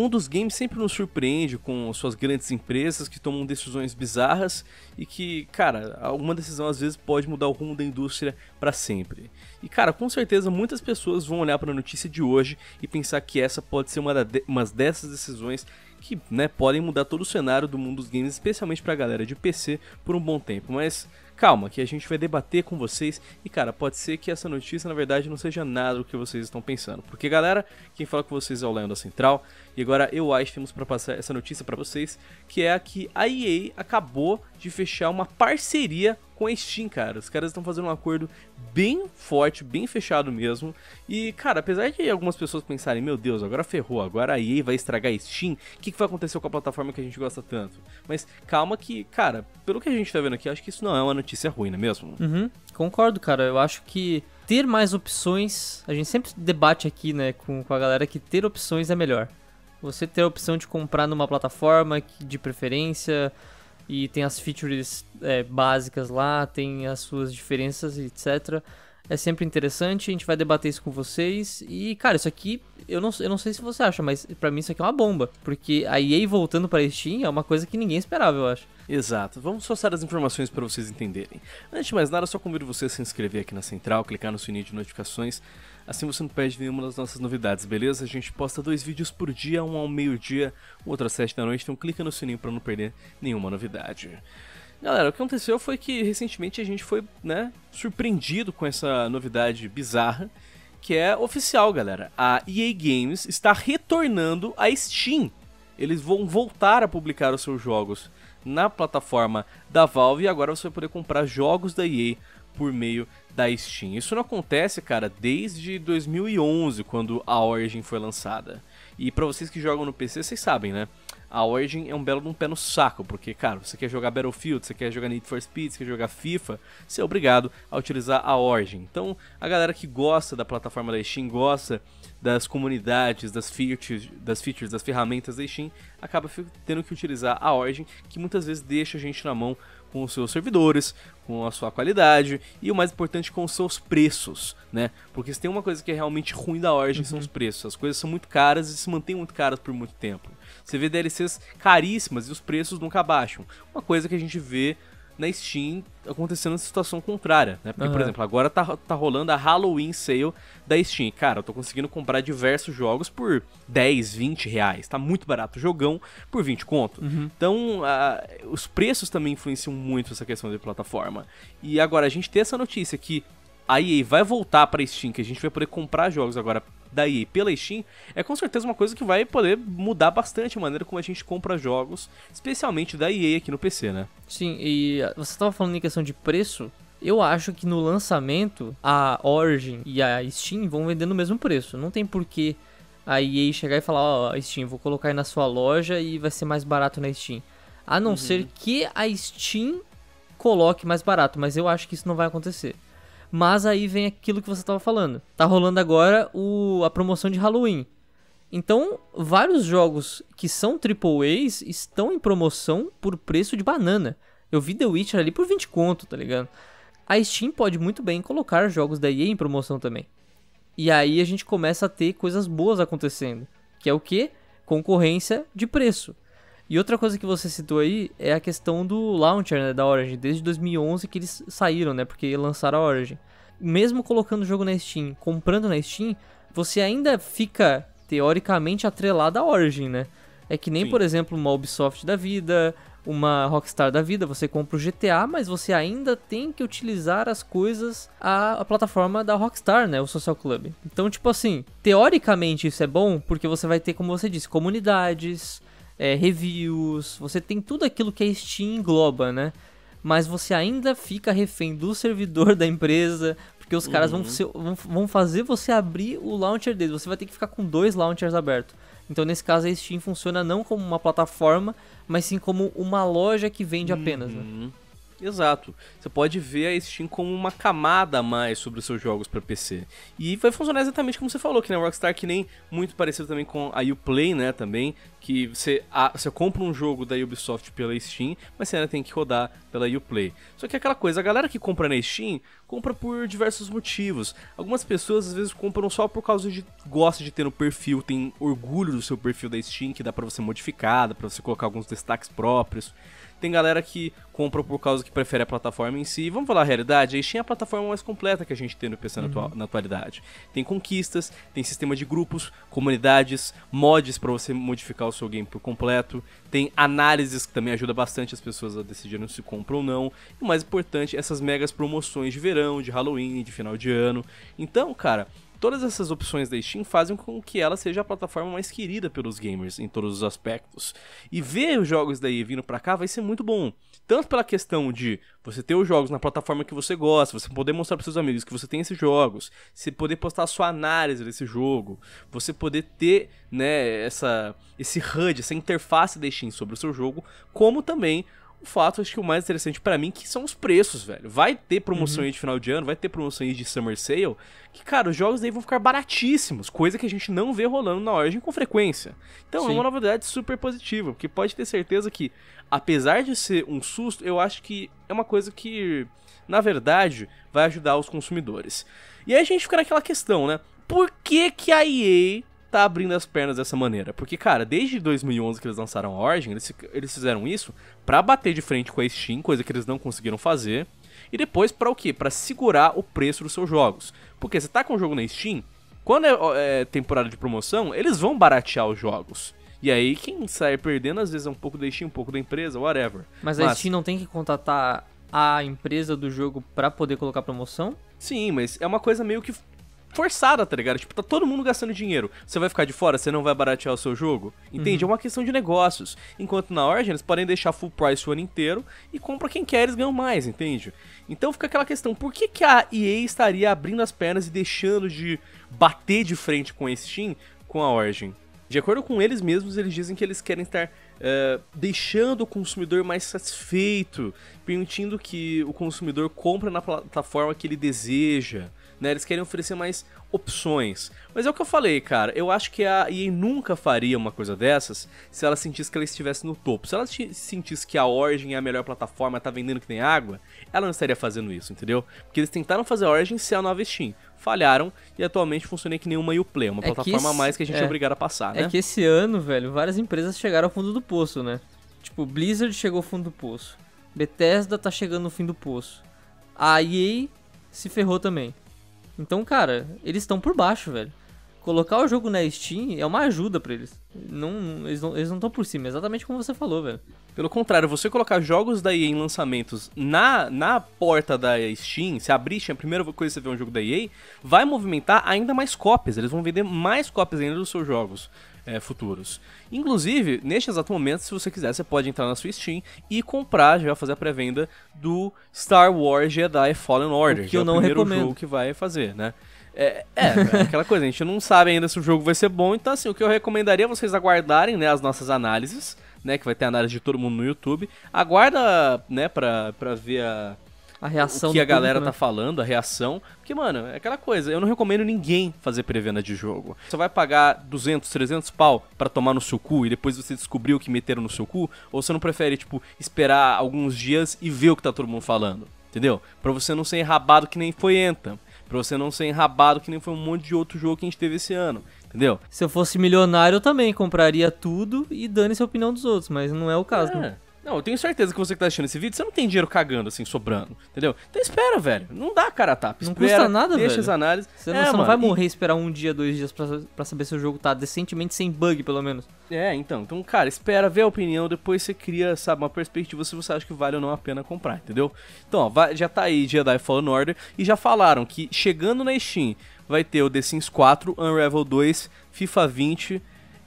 mundo dos games sempre nos surpreende com suas grandes empresas que tomam decisões bizarras e que, cara, alguma decisão às vezes pode mudar o rumo da indústria para sempre. E, cara, com certeza muitas pessoas vão olhar para a notícia de hoje e pensar que essa pode ser uma, de uma dessas decisões que né, podem mudar todo o cenário do mundo dos games, especialmente para a galera de PC, por um bom tempo. Mas, Calma, que a gente vai debater com vocês e, cara, pode ser que essa notícia na verdade não seja nada do que vocês estão pensando. Porque, galera, quem fala com vocês é o Leão da Central e agora eu acho temos para passar essa notícia para vocês, que é a que a EA acabou de fechar uma parceria com a Steam, cara. Os caras estão fazendo um acordo bem forte, bem fechado mesmo. E, cara, apesar de algumas pessoas pensarem, meu Deus, agora ferrou, agora a EA vai estragar a Steam, o que, que vai acontecer com a plataforma que a gente gosta tanto? Mas calma que, cara, pelo que a gente tá vendo aqui, acho que isso não é uma notícia ruim, não é mesmo? Uhum, concordo, cara. Eu acho que ter mais opções, a gente sempre debate aqui, né, com, com a galera que ter opções é melhor. Você ter a opção de comprar numa plataforma de preferência, e tem as features é, básicas lá, tem as suas diferenças, etc. É sempre interessante, a gente vai debater isso com vocês. E, cara, isso aqui eu não, eu não sei se você acha, mas para mim isso aqui é uma bomba. Porque a EA voltando pra Steam é uma coisa que ninguém esperava, eu acho. Exato. Vamos passar as informações para vocês entenderem. Antes de mais nada, só convido você a se inscrever aqui na Central, clicar no sininho de notificações. Assim você não perde nenhuma das nossas novidades, beleza? A gente posta dois vídeos por dia, um ao meio-dia, o outro às sete da noite, então clica no sininho para não perder nenhuma novidade. Galera, o que aconteceu foi que recentemente a gente foi, né, surpreendido com essa novidade bizarra que é oficial, galera. A EA Games está retornando à Steam. Eles vão voltar a publicar os seus jogos na plataforma da Valve e agora você vai poder comprar jogos da EA por meio da Steam. Isso não acontece, cara, desde 2011, quando a Origin foi lançada. E para vocês que jogam no PC, vocês sabem, né? a Origin é um belo de um pé no saco, porque, cara, você quer jogar Battlefield, você quer jogar Need for Speed, você quer jogar FIFA, você é obrigado a utilizar a Origin. Então, a galera que gosta da plataforma da Steam, gosta das comunidades, das features, das, features, das ferramentas da Steam, acaba tendo que utilizar a Origin, que muitas vezes deixa a gente na mão com os seus servidores, com a sua qualidade e o mais importante com os seus preços, né? Porque se tem uma coisa que é realmente ruim da Origin uhum. são os preços. As coisas são muito caras e se mantêm muito caras por muito tempo. Você vê DLCs caríssimas e os preços nunca baixam. Uma coisa que a gente vê na Steam acontecendo essa situação contrária, né? Porque, uhum. por exemplo, agora tá, tá rolando a Halloween Sale da Steam. Cara, eu tô conseguindo comprar diversos jogos por 10, 20 reais. Tá muito barato o jogão por 20 conto. Uhum. Então, uh, os preços também influenciam muito essa questão de plataforma. E agora, a gente tem essa notícia que a EA vai voltar pra Steam, que a gente vai poder comprar jogos agora da EA pela Steam é com certeza uma coisa que vai poder mudar bastante a maneira como a gente compra jogos, especialmente da EA aqui no PC, né? Sim, e ah, você estava falando em questão de preço. Eu acho que no lançamento a Origin e a Steam vão vender no mesmo preço. Não tem porquê a EA chegar e falar: Ó, oh, Steam, vou colocar aí na sua loja e vai ser mais barato na Steam. A não uhum. ser que a Steam coloque mais barato, mas eu acho que isso não vai acontecer. Mas aí vem aquilo que você estava falando. Tá rolando agora o, a promoção de Halloween. Então, vários jogos que são AAAs estão em promoção por preço de banana. Eu vi The Witcher ali por 20 conto, tá ligado? A Steam pode muito bem colocar jogos da EA em promoção também. E aí a gente começa a ter coisas boas acontecendo, que é o que? Concorrência de preço. E outra coisa que você citou aí é a questão do launcher né, da Origin, desde 2011 que eles saíram, né, porque lançaram a Origin. Mesmo colocando o jogo na Steam, comprando na Steam, você ainda fica teoricamente atrelado à Origin, né? É que nem, Sim. por exemplo, uma Ubisoft da vida, uma Rockstar da vida, você compra o GTA, mas você ainda tem que utilizar as coisas a, a, plataforma da Rockstar, né, o Social Club. Então, tipo assim, teoricamente isso é bom porque você vai ter, como você disse, comunidades, é, reviews, você tem tudo aquilo que a Steam engloba, né? Mas você ainda fica refém do servidor da empresa, porque os caras vão, uhum. ser, vão, vão, fazer você abrir o launcher deles. Você vai ter que ficar com dois launchers abertos. Então, nesse caso, a Steam funciona não como uma plataforma, mas sim como uma loja que vende uhum. apenas. Né? Uhum. Exato. Você pode ver a Steam como uma camada a mais sobre os seus jogos para PC. E vai funcionar exatamente como você falou, que na Rockstar, que nem muito parecido também com a Uplay, né, também, que você, a, você compra um jogo da Ubisoft pela Steam, mas você ainda tem que rodar pela Uplay. Só que é aquela coisa, a galera que compra na Steam, compra por diversos motivos. Algumas pessoas às vezes compram só por causa de gosta de ter no perfil, tem orgulho do seu perfil da Steam, que dá para você modificar, dá para você colocar alguns destaques próprios tem galera que compra por causa que prefere a plataforma em si. Vamos falar a realidade, a Steam é a plataforma mais completa que a gente tem no PC uhum. na, atual, na atualidade. Tem conquistas, tem sistema de grupos, comunidades, mods para você modificar o seu game por completo, tem análises que também ajuda bastante as pessoas a decidirem se compram ou não. E o mais importante, essas megas promoções de verão, de Halloween, de final de ano. Então, cara, Todas essas opções da Steam fazem com que ela seja a plataforma mais querida pelos gamers em todos os aspectos. E ver os jogos daí vindo para cá vai ser muito bom. Tanto pela questão de você ter os jogos na plataforma que você gosta, você poder mostrar para seus amigos que você tem esses jogos, você poder postar a sua análise desse jogo, você poder ter, né, essa esse HUD, essa interface da Steam sobre o seu jogo, como também o fato, acho que o mais interessante para mim, que são os preços, velho. Vai ter uhum. promoção uhum. aí de final de ano, vai ter promoção aí de Summer Sale, que, cara, os jogos daí vão ficar baratíssimos, coisa que a gente não vê rolando na Origin com frequência. Então é Sim. é uma novidade super positiva, porque pode ter certeza que, apesar de ser um susto, eu acho que é uma coisa que, na verdade, vai ajudar os consumidores. E aí a gente fica naquela questão, né? Por que que a EA tá abrindo as pernas dessa maneira. Porque, cara, desde 2011 que eles lançaram Origin, eles, eles fizeram isso para bater de frente com a Steam, coisa que eles não conseguiram fazer. E depois para o quê? Para segurar o preço dos seus jogos. Porque você tá com o jogo na Steam, quando é, é, temporada de promoção, eles vão baratear os jogos. E aí quem sai perdendo às vezes é um pouco da Steam, um pouco da empresa, whatever. Mas a Steam não tem que contratar a empresa do jogo para poder colocar promoção? Sim, mas é uma coisa meio que forçada, tá ligado? Tipo, tá todo mundo gastando dinheiro. Você vai ficar de fora, você não vai baratear o seu jogo? Entende? Uhum. É uma questão de negócios. Enquanto na Origin, eles podem deixar full price o ano inteiro e compra quem quer, eles ganham mais, entende? Então fica aquela questão, por que, que a EA estaria abrindo as pernas e deixando de bater de frente com a Steam, com a Origin? De acordo com eles mesmos, eles dizem que eles querem estar Uh, deixando o consumidor mais satisfeito, permitindo que o consumidor compre na plataforma que ele deseja, né? Eles querem oferecer mais opções. Mas é o que eu falei, cara. Eu acho que a EA nunca faria uma coisa dessas se ela sentisse que ela estivesse no topo. Se ela sentisse que a Origin é a melhor plataforma, tá vendendo que nem água, ela não estaria fazendo isso, entendeu? Porque eles tentaram fazer a Origin ser a nova Steam. Falharam e atualmente funciona que nem uma Uplay, uma é plataforma a mais que a gente é, é obrigado a passar, é né? É que esse ano, velho, várias empresas chegaram ao fundo do poço, né? Tipo, Blizzard chegou ao fundo do poço. Bethesda tá chegando no fim do poço. A EA se ferrou também. Então, cara, eles estão por baixo, velho. Colocar o jogo na Steam é uma ajuda para eles. Não, eles não estão por cima, exatamente como você falou, velho. Pelo contrário, você colocar jogos da EA em lançamentos na, na porta da Steam, se abrir Steam, a primeira coisa que você vê um jogo da EA, vai movimentar ainda mais cópias. Eles vão vender mais cópias ainda dos seus jogos é, futuros. Inclusive, neste exato momento, se você quiser, você pode entrar na sua Steam e comprar, já fazer a pré-venda do Star Wars Jedi Fallen Order. O que, é eu é não recomendo. jogo que vai fazer, né? É, é, aquela coisa, a gente não sabe ainda se o jogo vai ser bom, então assim, o que eu recomendaria é vocês aguardarem né, as nossas análises, né? Que vai ter análise de todo mundo no YouTube. Aguarda, né, pra, pra ver a, a reação o que a galera público, tá né? tá falando, a reação. Porque, mano, é aquela coisa, eu não recomendo ninguém fazer pré-venda de jogo. Você vai pagar 200, 300 pau para tomar no seu cu e depois você descobriu o que meteram no seu cu? Ou você não prefere, tipo, esperar alguns dias e ver o que tá todo mundo falando? Entendeu? Pra você não ser enrabado que nem foi Pra você não ser enrabado que nem foi um monte de outro jogo que a gente teve esse ano. Entendeu? Se eu fosse milionário, eu também compraria tudo e dane-se a opinião dos outros, mas não é o caso, é. Né? Não, eu tenho certeza que você que tá assistindo esse vídeo, você não tem dinheiro cagando, assim, sobrando, entendeu? Então espera, velho. Não dá cara a tapa. Não espera, custa nada, deixa velho. as análises. Você, é, não, mano, vai morrer e... esperar um dia, dois dias pra, pra saber se o jogo tá decentemente sem bug, pelo menos. É, então. Então, cara, espera, vê a opinião, depois você cria, sabe, uma perspectiva se você acha que vale ou não a pena comprar, entendeu? Então, ó, vai, já tá aí Jedi Fallen Order e já falaram que chegando na Steam vai ter o The Sims 4, Unravel 2, FIFA 20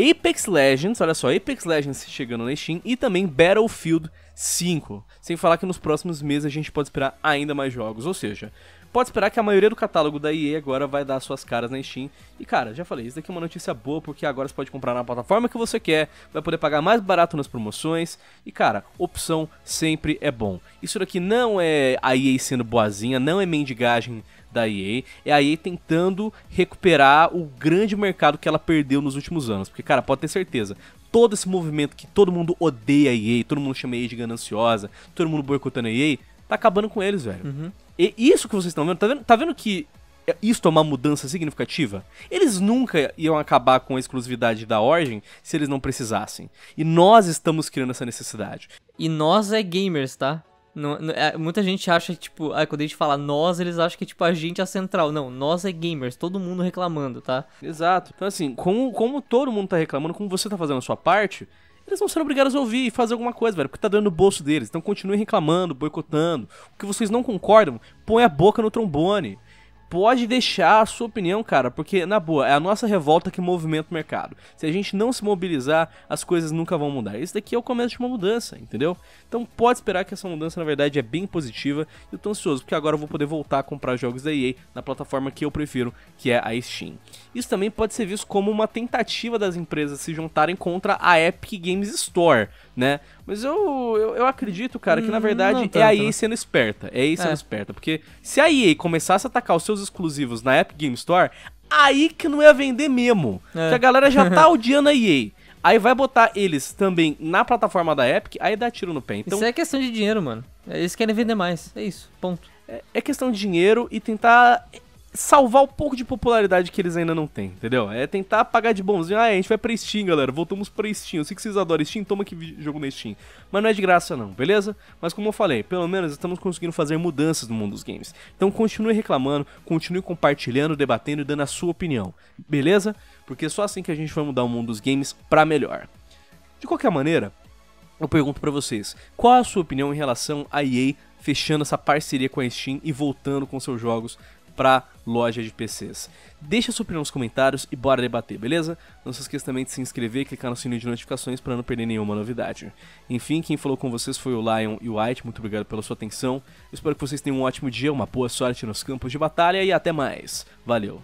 Apex Legends, olha só, Apex Legends chegando na Steam e também Battlefield 5. Sem falar que nos próximos meses a gente pode esperar ainda mais jogos, ou seja, pode esperar que a maioria do catálogo da EA agora vai dar suas caras na Steam. E cara, já falei, isso daqui é uma notícia boa porque agora você pode comprar na plataforma que você quer, vai poder pagar mais barato nas promoções. E cara, opção sempre é bom. Isso daqui não é a EA sendo boazinha, não é mendigagem da EA, é a EA tentando recuperar o grande mercado que ela perdeu nos últimos anos. Porque, cara, pode ter certeza, todo esse movimento que todo mundo odeia a EA, todo mundo chama a EA de gananciosa, todo mundo boicotando a EA, tá acabando com eles, velho. Uhum. E isso que vocês estão vendo, tá vendo, tá vendo que isso é uma mudança significativa? Eles nunca iam acabar com a exclusividade da Origin se eles não precisassem. E nós estamos criando essa necessidade. E nós é gamers, tá? Não, não, é, muita gente acha que, tipo, ah, quando a gente fala nós, eles acham que, tipo, a gente é a central. Não, nós é gamers, todo mundo reclamando, tá? Exato. Então, assim, como, como todo mundo tá reclamando, como você tá fazendo a sua parte, eles vão ser obrigados a ouvir e fazer alguma coisa, velho, porque tá doendo o bolso deles. Então continuem reclamando, boicotando. O que vocês não concordam, põe a boca no trombone pode deixar a sua opinião, cara, porque na boa, é a nossa revolta que movimenta o mercado. Se a gente não se mobilizar, as coisas nunca vão mudar. Isso daqui é o começo de uma mudança, entendeu? Então pode esperar que essa mudança na verdade é bem positiva e eu tô ansioso porque agora eu vou poder voltar a comprar jogos da EA na plataforma que eu prefiro, que é a Steam. Isso também pode ser visto como uma tentativa das empresas se juntarem contra a Epic Games Store, né? Mas eu, eu, eu acredito, cara, que na hum, verdade tanto, é a EA né? sendo esperta. É a EA sendo é. esperta. Porque se a EA começasse a atacar os seus exclusivos na Epic Game Store, aí que não ia vender mesmo. É. Que a galera já tá odiando a EA. Aí vai botar eles também na plataforma da Epic, aí dá tiro no pé. Então, isso é questão de dinheiro, mano. Eles querem vender mais. É isso. Ponto. É, é questão de dinheiro e tentar salvar o pouco de popularidade que eles ainda não têm, entendeu? É tentar pagar de bonzinho. Ah, a gente vai pra Steam, galera. Voltamos pra Steam. Eu sei que vocês adoram Steam, toma que jogo na Steam. Mas não é de graça, não, beleza? Mas como eu falei, pelo menos estamos conseguindo fazer mudanças no mundo dos games. Então continue reclamando, continue compartilhando, debatendo e dando a sua opinião, beleza? Porque é só assim que a gente vai mudar o mundo dos games pra melhor. De qualquer maneira, eu pergunto para vocês, qual a sua opinião em relação a EA fechando essa parceria com a Steam e voltando com seus jogos comprar loja de PCs. Deixa sua opinião nos comentários e bora debater, beleza? Não se esqueça também de se inscrever e clicar no sininho de notificações para não perder nenhuma novidade. Enfim, quem falou com vocês foi o Lion e o White, muito obrigado pela sua atenção. espero que vocês tenham um ótimo dia, uma boa sorte nos campos de batalha e até mais. Valeu!